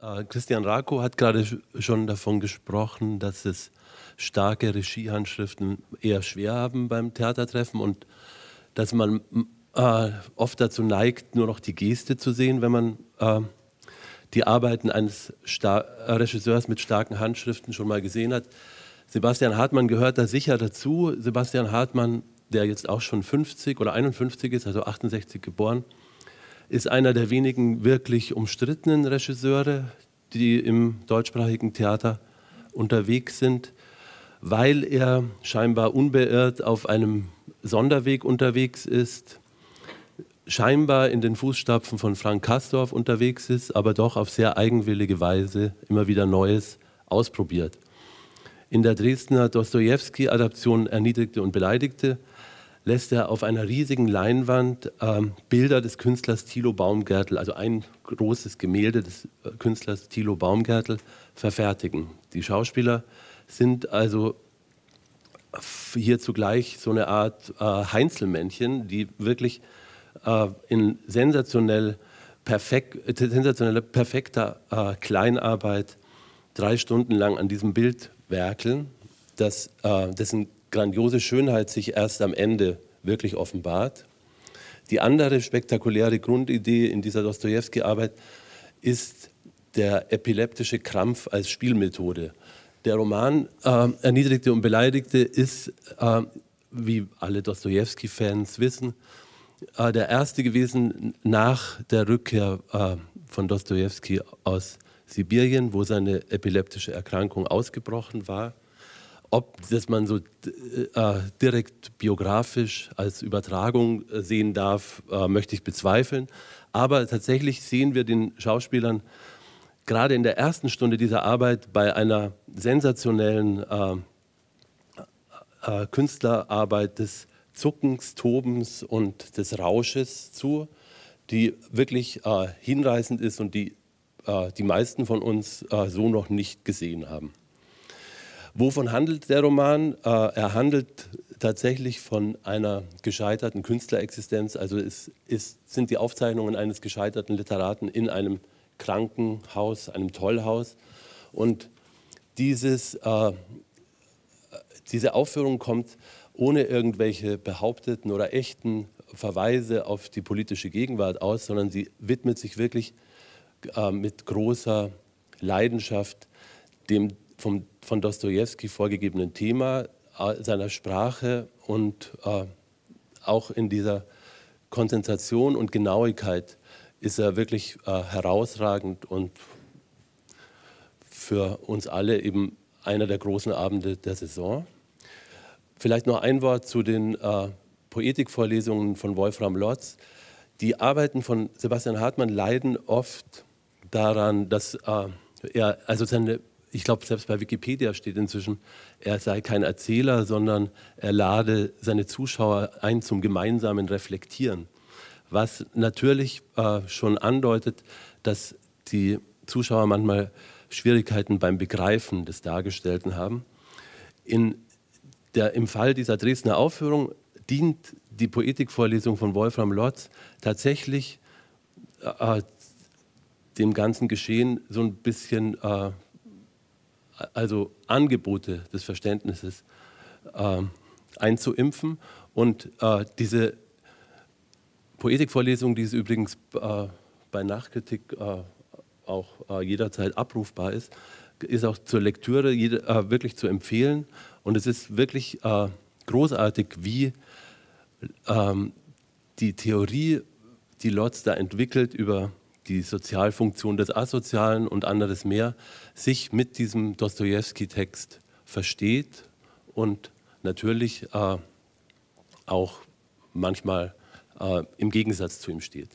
Äh, Christian Rako hat gerade schon davon gesprochen, dass es starke Regiehandschriften eher schwer haben beim Theatertreffen und dass man äh, oft dazu neigt, nur noch die Geste zu sehen, wenn man äh, die Arbeiten eines Star äh, Regisseurs mit starken Handschriften schon mal gesehen hat. Sebastian Hartmann gehört da sicher dazu. Sebastian Hartmann, der jetzt auch schon 50 oder 51 ist, also 68 geboren, ist einer der wenigen wirklich umstrittenen Regisseure, die im deutschsprachigen Theater unterwegs sind, weil er scheinbar unbeirrt auf einem Sonderweg unterwegs ist, scheinbar in den Fußstapfen von Frank Kastorf unterwegs ist, aber doch auf sehr eigenwillige Weise immer wieder Neues ausprobiert. In der Dresdner Dostoevsky-Adaption Erniedrigte und Beleidigte lässt er auf einer riesigen Leinwand äh, Bilder des Künstlers Thilo Baumgärtel, also ein großes Gemälde des äh, Künstlers Thilo Baumgärtel, verfertigen. Die Schauspieler sind also hier zugleich so eine Art äh, Heinzelmännchen, die wirklich äh, in sensationell perfekt, sensationelle, perfekter äh, Kleinarbeit drei Stunden lang an diesem Bild werkeln, das, äh, dessen grandiose Schönheit sich erst am Ende wirklich offenbart. Die andere spektakuläre Grundidee in dieser Dostoevsky-Arbeit ist der epileptische Krampf als Spielmethode. Der Roman äh, Erniedrigte und Beleidigte ist, äh, wie alle Dostoevsky-Fans wissen, äh, der erste gewesen nach der Rückkehr äh, von Dostoevsky aus Sibirien, wo seine epileptische Erkrankung ausgebrochen war ob das man so äh, äh, direkt biografisch als Übertragung äh, sehen darf, äh, möchte ich bezweifeln. Aber tatsächlich sehen wir den Schauspielern gerade in der ersten Stunde dieser Arbeit bei einer sensationellen äh, äh Künstlerarbeit des Zuckens, Tobens und des Rausches zu, die wirklich hinreißend ist und die die meisten von uns so noch nicht gesehen haben. Wovon handelt der Roman? Äh, er handelt tatsächlich von einer gescheiterten Künstlerexistenz. Also es ist, sind die Aufzeichnungen eines gescheiterten Literaten in einem Krankenhaus, einem Tollhaus. Und dieses, äh, diese Aufführung kommt ohne irgendwelche behaupteten oder echten Verweise auf die politische Gegenwart aus, sondern sie widmet sich wirklich äh, mit großer Leidenschaft dem, vom von Dostoevsky vorgegebenen Thema, äh, seiner Sprache und äh, auch in dieser Konzentration und Genauigkeit ist er wirklich äh, herausragend und für uns alle eben einer der großen Abende der Saison. Vielleicht noch ein Wort zu den äh, Poetikvorlesungen von Wolfram Lotz. Die Arbeiten von Sebastian Hartmann leiden oft daran, dass äh, er also seine ich glaube, selbst bei Wikipedia steht inzwischen, er sei kein Erzähler, sondern er lade seine Zuschauer ein zum gemeinsamen Reflektieren. Was natürlich äh, schon andeutet, dass die Zuschauer manchmal Schwierigkeiten beim Begreifen des Dargestellten haben. In der, Im Fall dieser Dresdner Aufführung dient die Poetikvorlesung von Wolfram Lotz tatsächlich äh, dem ganzen Geschehen so ein bisschen äh, also Angebote des Verständnisses äh, einzuimpfen. Und äh, diese Poetikvorlesung, die ist übrigens äh, bei Nachkritik äh, auch äh, jederzeit abrufbar ist, ist auch zur Lektüre jede, äh, wirklich zu empfehlen. Und es ist wirklich großartig, wie ähm, die Theorie, die Lotz da entwickelt über die Sozialfunktion des Asozialen und anderes mehr, sich mit diesem Dostoevsky-Text versteht und natürlich äh, auch manchmal äh, im Gegensatz zu ihm steht.